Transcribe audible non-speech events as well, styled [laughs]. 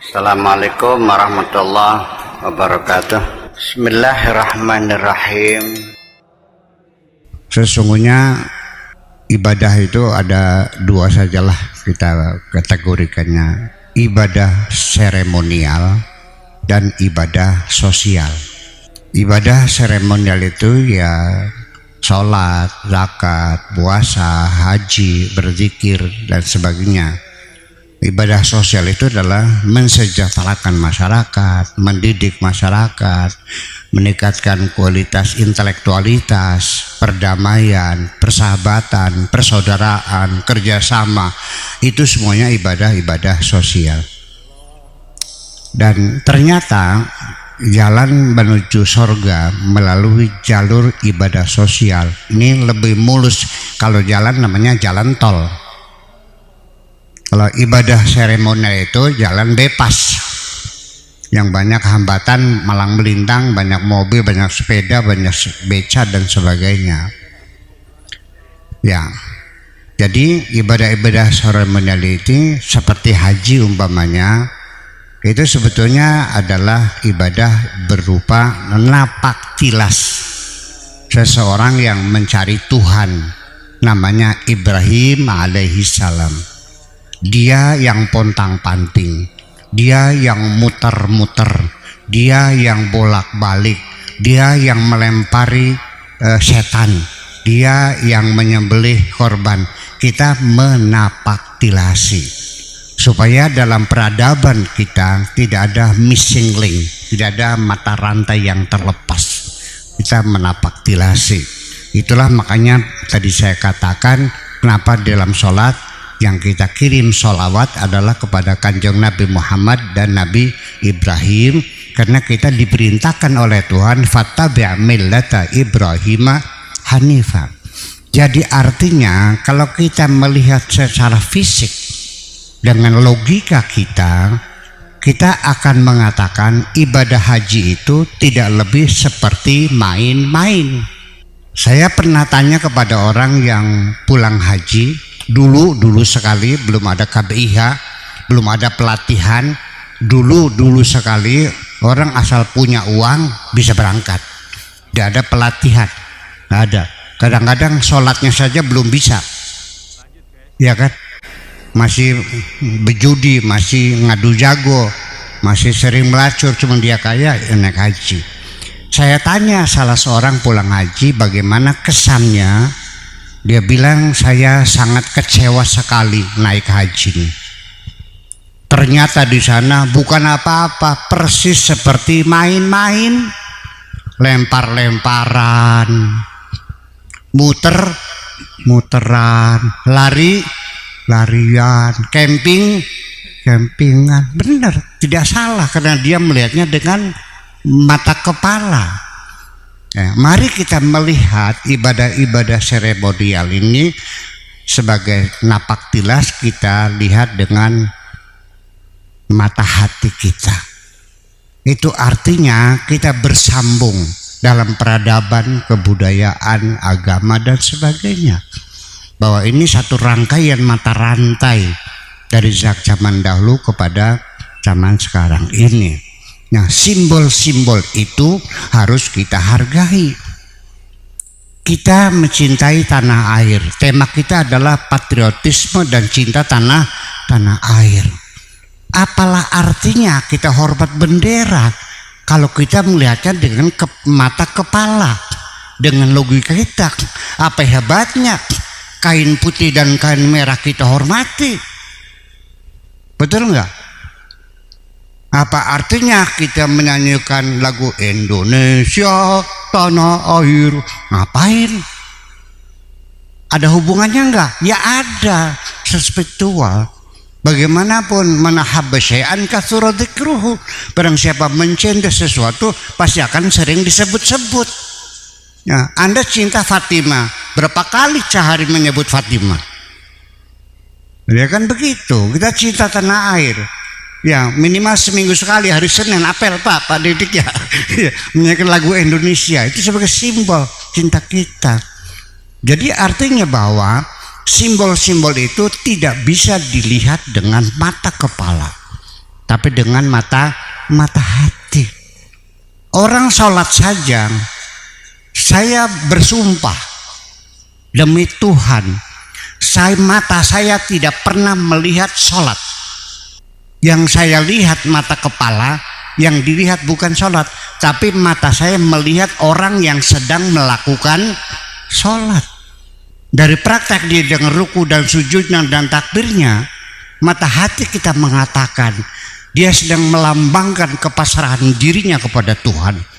Assalamualaikum warahmatullahi wabarakatuh. Bismillahirrahmanirrahim. Sesungguhnya ibadah itu ada dua sajalah kita kategorikannya. Ibadah seremonial dan ibadah sosial. Ibadah seremonial itu ya sholat, zakat, puasa, haji, berzikir dan sebagainya ibadah sosial itu adalah mensejahterakan masyarakat, mendidik masyarakat, meningkatkan kualitas intelektualitas, perdamaian, persahabatan, persaudaraan, kerjasama. Itu semuanya ibadah-ibadah sosial. Dan ternyata jalan menuju sorga melalui jalur ibadah sosial ini lebih mulus kalau jalan namanya jalan tol kalau ibadah seremonial itu jalan bebas. Yang banyak hambatan, malang melintang, banyak mobil, banyak sepeda, banyak beca dan sebagainya. Ya. Jadi ibadah-ibadah seremonial itu seperti haji umpamanya itu sebetulnya adalah ibadah berupa napak tilas seseorang yang mencari Tuhan namanya Ibrahim alaihi salam dia yang pontang-panting, dia yang muter-muter, dia yang bolak-balik, dia yang melempari uh, setan, dia yang menyembelih korban. Kita menapak tilasi supaya dalam peradaban kita tidak ada missing link, tidak ada mata rantai yang terlepas. Kita menapak tilasi. Itulah makanya tadi saya katakan kenapa dalam sholat yang kita kirim sholawat adalah kepada kanjeng Nabi Muhammad dan Nabi Ibrahim karena kita diperintahkan oleh Tuhan fattabi' millata Ibrahim hanifah. Jadi artinya kalau kita melihat secara fisik dengan logika kita kita akan mengatakan ibadah haji itu tidak lebih seperti main-main. Saya pernah tanya kepada orang yang pulang haji, dulu dulu sekali belum ada KBIH belum ada pelatihan dulu dulu sekali orang asal punya uang bisa berangkat tidak ada pelatihan tidak ada kadang-kadang sholatnya saja belum bisa ya kan masih berjudi masih ngadu jago masih sering melacur cuma dia kaya ya naik haji saya tanya salah seorang pulang haji bagaimana kesannya dia bilang saya sangat kecewa sekali naik haji. Ternyata di sana bukan apa-apa, persis seperti main-main, lempar-lemparan, muter, muteran, lari, larian, camping, campingan. Benar, tidak salah karena dia melihatnya dengan mata kepala Ya, mari kita melihat ibadah-ibadah seremonial ini sebagai napak tilas kita lihat dengan mata hati kita. Itu artinya kita bersambung dalam peradaban, kebudayaan, agama dan sebagainya. Bahwa ini satu rangkaian mata rantai dari zaman dahulu kepada zaman sekarang ini. Nah, simbol-simbol itu harus kita hargai. Kita mencintai tanah air. Tema kita adalah patriotisme dan cinta tanah tanah air. Apalah artinya kita hormat bendera kalau kita melihatnya dengan ke mata kepala, dengan logika kita. Apa hebatnya kain putih dan kain merah kita hormati? Betul nggak? Apa artinya kita menyanyikan lagu Indonesia tanah air? Ngapain? Ada hubungannya enggak? Ya ada, spiritual. Bagaimanapun manahabasyan kasuradikruhu. Barang siapa mencintai sesuatu pasti akan sering disebut-sebut. Ya, anda cinta Fatima, berapa kali sehari menyebut Fatima? Ya kan begitu, kita cinta tanah air Ya minimal seminggu sekali hari Senin apel Pak Pak Didik ya, [laughs] ya menyanyikan lagu Indonesia itu sebagai simbol cinta kita. Jadi artinya bahwa simbol-simbol itu tidak bisa dilihat dengan mata kepala, tapi dengan mata mata hati. Orang sholat saja, saya bersumpah demi Tuhan, saya mata saya tidak pernah melihat sholat yang saya lihat mata kepala yang dilihat bukan sholat tapi mata saya melihat orang yang sedang melakukan sholat dari praktek dia dengan ruku dan sujudnya dan takbirnya mata hati kita mengatakan dia sedang melambangkan kepasrahan dirinya kepada Tuhan